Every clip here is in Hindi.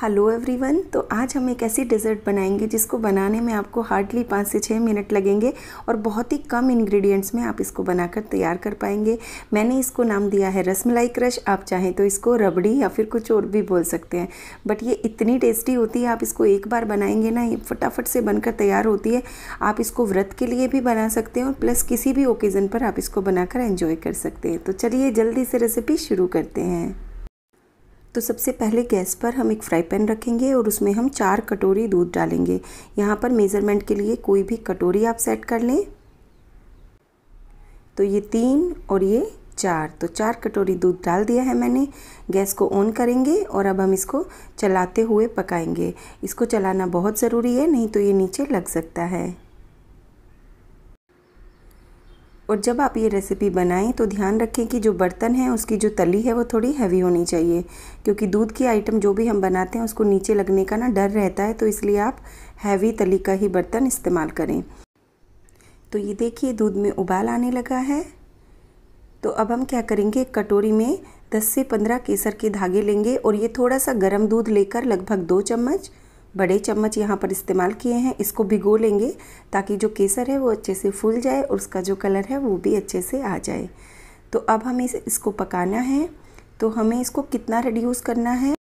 हेलो एवरीवन तो आज हम एक ऐसी डिज़र्ट बनाएंगे जिसको बनाने में आपको हार्डली पाँच से छः मिनट लगेंगे और बहुत ही कम इंग्रेडिएंट्स में आप इसको बनाकर तैयार कर पाएंगे मैंने इसको नाम दिया है रसमलाई क्रश आप चाहें तो इसको रबड़ी या फिर कुछ और भी बोल सकते हैं बट ये इतनी टेस्टी होती है आप इसको एक बार बनाएंगे ना ये फटाफट से बनकर तैयार होती है आप इसको व्रत के लिए भी बना सकते हैं और प्लस किसी भी ओकेज़न पर आप इसको बनाकर एंजॉय कर सकते हैं तो चलिए जल्दी से रेसिपी शुरू करते हैं तो सबसे पहले गैस पर हम एक फ्राई पैन रखेंगे और उसमें हम चार कटोरी दूध डालेंगे यहाँ पर मेज़रमेंट के लिए कोई भी कटोरी आप सेट कर लें तो ये तीन और ये चार तो चार कटोरी दूध डाल दिया है मैंने गैस को ऑन करेंगे और अब हम इसको चलाते हुए पकाएंगे इसको चलाना बहुत ज़रूरी है नहीं तो ये नीचे लग सकता है और जब आप ये रेसिपी बनाएं तो ध्यान रखें कि जो बर्तन है उसकी जो तली है वो थोड़ी हैवी होनी चाहिए क्योंकि दूध की आइटम जो भी हम बनाते हैं उसको नीचे लगने का ना डर रहता है तो इसलिए आप हैवी तली का ही बर्तन इस्तेमाल करें तो ये देखिए दूध में उबाल आने लगा है तो अब हम क्या करेंगे एक कटोरी में 10 से 15 केसर के धागे लेंगे और ये थोड़ा सा गर्म दूध लेकर लगभग दो चम्मच बड़े चम्मच यहाँ पर इस्तेमाल किए हैं इसको भिगो लेंगे ताकि जो केसर है वो अच्छे से फूल जाए और उसका जो कलर है वो भी अच्छे से आ जाए तो अब हमें इसको पकाना है तो हमें इसको कितना रेड्यूस करना है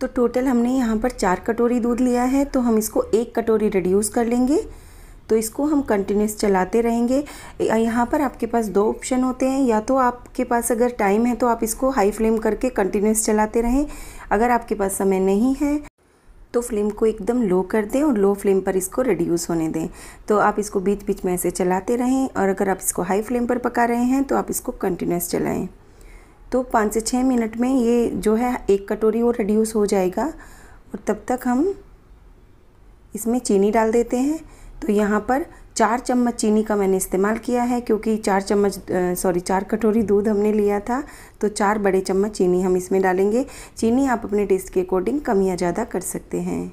तो टोटल हमने यहाँ पर चार कटोरी दूध लिया है तो हम इसको एक कटोरी रेड्यूस कर लेंगे तो इसको हम कंटिन्यूस चलाते रहेंगे यहाँ पर आपके पास दो ऑप्शन होते हैं या तो आपके पास अगर टाइम है तो आप इसको हाई फ्लेम करके कंटिन्यूस चलाते रहें अगर आपके पास समय नहीं है तो फ्लेम को एकदम लो कर दें और लो फ्लेम पर इसको रिड्यूस होने दें तो आप इसको बीच बीच में ऐसे चलाते रहें और अगर आप इसको हाई फ्लेम पर पका रहे हैं तो आप इसको कंटिन्यूस चलाएँ तो पाँच से छः मिनट में ये जो है एक कटोरी वो रिड्यूस हो जाएगा और तब तक हम इसमें चीनी डाल देते हैं तो यहाँ पर चार चम्मच चीनी का मैंने इस्तेमाल किया है क्योंकि चार चम्मच सॉरी चार कटोरी दूध हमने लिया था तो चार बड़े चम्मच चीनी हम इसमें डालेंगे चीनी आप अपने टेस्ट के अकॉर्डिंग कम या ज़्यादा कर सकते हैं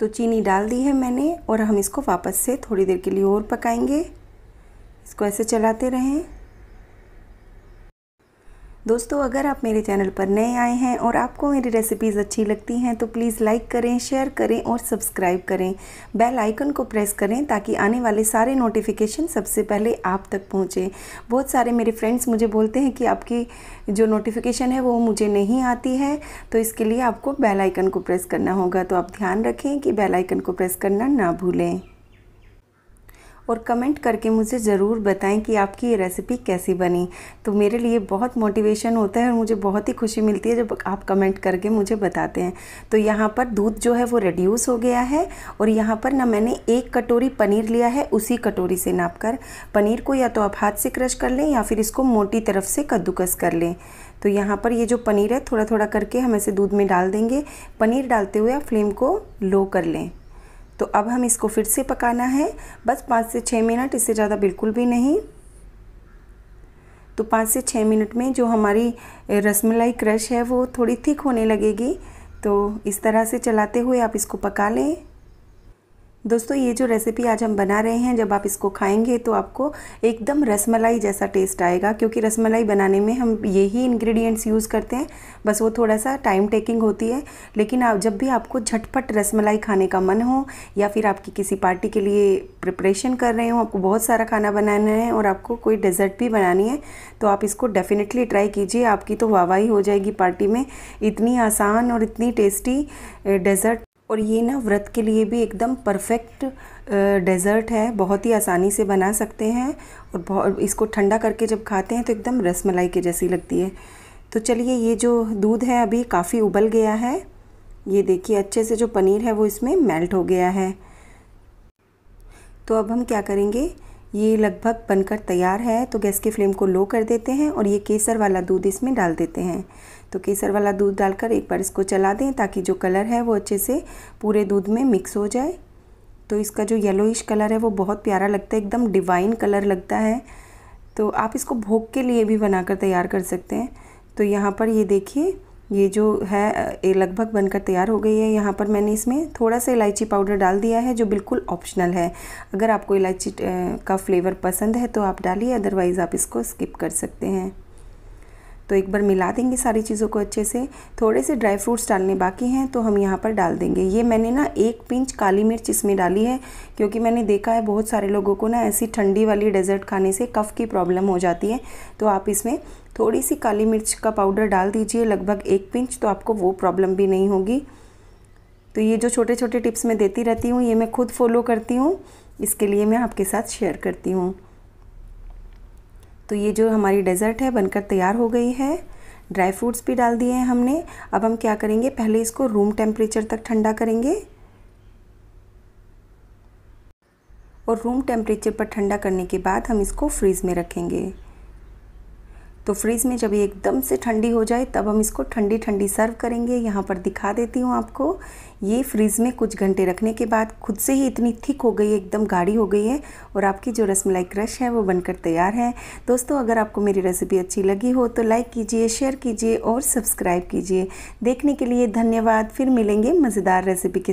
तो चीनी डाल दी है मैंने और हम इसको वापस से थोड़ी देर के लिए और पकाएंगे इसको ऐसे चलाते रहें दोस्तों अगर आप मेरे चैनल पर नए आए हैं और आपको मेरी रेसिपीज़ अच्छी लगती हैं तो प्लीज़ लाइक करें शेयर करें और सब्सक्राइब करें बेल आइकन को प्रेस करें ताकि आने वाले सारे नोटिफिकेशन सबसे पहले आप तक पहुँचें बहुत सारे मेरे फ्रेंड्स मुझे बोलते हैं कि आपकी जो नोटिफिकेशन है वो मुझे नहीं आती है तो इसके लिए आपको बेलाइकन को प्रेस करना होगा तो आप ध्यान रखें कि बेलाइकन को प्रेस करना ना भूलें और कमेंट करके मुझे ज़रूर बताएं कि आपकी ये रेसिपी कैसी बनी तो मेरे लिए बहुत मोटिवेशन होता है और मुझे बहुत ही खुशी मिलती है जब आप कमेंट करके मुझे बताते हैं तो यहाँ पर दूध जो है वो रिड्यूस हो गया है और यहाँ पर ना मैंने एक कटोरी पनीर लिया है उसी कटोरी से नाप कर पनीर को या तो आप हाथ से क्रश कर लें या फिर इसको मोटी तरफ से कद्दूकस कर लें तो यहाँ पर ये जो पनीर है थोड़ा थोड़ा करके हम इसे दूध में डाल देंगे पनीर डालते हुए आप फ्लेम को लो कर लें तो अब हम इसको फिर से पकाना है बस पाँच से छः मिनट इससे ज़्यादा बिल्कुल भी नहीं तो पाँच से छः मिनट में जो हमारी रसमलाई क्रश है वो थोड़ी थिक होने लगेगी तो इस तरह से चलाते हुए आप इसको पका लें दोस्तों ये जो रेसिपी आज हम बना रहे हैं जब आप इसको खाएंगे तो आपको एकदम रसमलाई जैसा टेस्ट आएगा क्योंकि रसमलाई बनाने में हम यही इंग्रेडिएंट्स यूज़ करते हैं बस वो थोड़ा सा टाइम टेकिंग होती है लेकिन आप जब भी आपको झटपट रसमलाई खाने का मन हो या फिर आपकी किसी पार्टी के लिए प्रिपरेशन कर रहे हो आपको बहुत सारा खाना बनाना है और आपको कोई डेजर्ट भी बनानी है तो आप इसको डेफ़िनेटली ट्राई कीजिए आपकी तो वाहवाही हो जाएगी पार्टी में इतनी आसान और इतनी टेस्टी डेजर्ट और ये ना व्रत के लिए भी एकदम परफेक्ट डेज़र्ट है बहुत ही आसानी से बना सकते हैं और इसको ठंडा करके जब खाते हैं तो एकदम रस मलाई के जैसी लगती है तो चलिए ये जो दूध है अभी काफ़ी उबल गया है ये देखिए अच्छे से जो पनीर है वो इसमें मेल्ट हो गया है तो अब हम क्या करेंगे ये लगभग बनकर तैयार है तो गैस की फ्लेम को लो कर देते हैं और ये केसर वाला दूध इसमें डाल देते हैं तो केसर वाला दूध डालकर एक बार इसको चला दें ताकि जो कलर है वो अच्छे से पूरे दूध में मिक्स हो जाए तो इसका जो येलोइश कलर है वो बहुत प्यारा लगता है एकदम डिवाइन कलर लगता है तो आप इसको भोग के लिए भी बनाकर तैयार कर सकते हैं तो यहाँ पर ये देखिए ये जो है ये लगभग बनकर तैयार हो गई है यहाँ पर मैंने इसमें थोड़ा सा इलायची पाउडर डाल दिया है जो बिल्कुल ऑप्शनल है अगर आपको इलायची का फ्लेवर पसंद है तो आप डालिए अदरवाइज़ आप इसको स्किप कर सकते हैं तो एक बार मिला देंगे सारी चीज़ों को अच्छे से थोड़े से ड्राई फ्रूट्स डालने बाकी हैं तो हम यहाँ पर डाल देंगे ये मैंने ना एक पिंच काली मिर्च इसमें डाली है क्योंकि मैंने देखा है बहुत सारे लोगों को ना ऐसी ठंडी वाली डेजर्ट खाने से कफ़ की प्रॉब्लम हो जाती है तो आप इसमें थोड़ी सी काली मिर्च का पाउडर डाल दीजिए लगभग एक पिंच तो आपको वो प्रॉब्लम भी नहीं होगी तो ये जो छोटे छोटे टिप्स मैं देती रहती हूँ ये मैं खुद फॉलो करती हूँ इसके लिए मैं आपके साथ शेयर करती हूँ तो ये जो हमारी डेज़र्ट है बनकर तैयार हो गई है ड्राई फ्रूट्स भी डाल दिए हैं हमने अब हम क्या करेंगे पहले इसको रूम टेम्परेचर तक ठंडा करेंगे और रूम टेम्परेचर पर ठंडा करने के बाद हम इसको फ्रीज़ में रखेंगे तो फ्रिज में जब ये एकदम से ठंडी हो जाए तब हम इसको ठंडी ठंडी सर्व करेंगे यहाँ पर दिखा देती हूँ आपको ये फ्रीज़ में कुछ घंटे रखने के बाद खुद से ही इतनी थिक हो गई है एकदम गाढ़ी हो गई है और आपकी जो रसमलाई क्रश है वो बनकर तैयार है दोस्तों अगर आपको मेरी रेसिपी अच्छी लगी हो तो लाइक कीजिए शेयर कीजिए और सब्सक्राइब कीजिए देखने के लिए धन्यवाद फिर मिलेंगे मज़ेदार रेसिपी के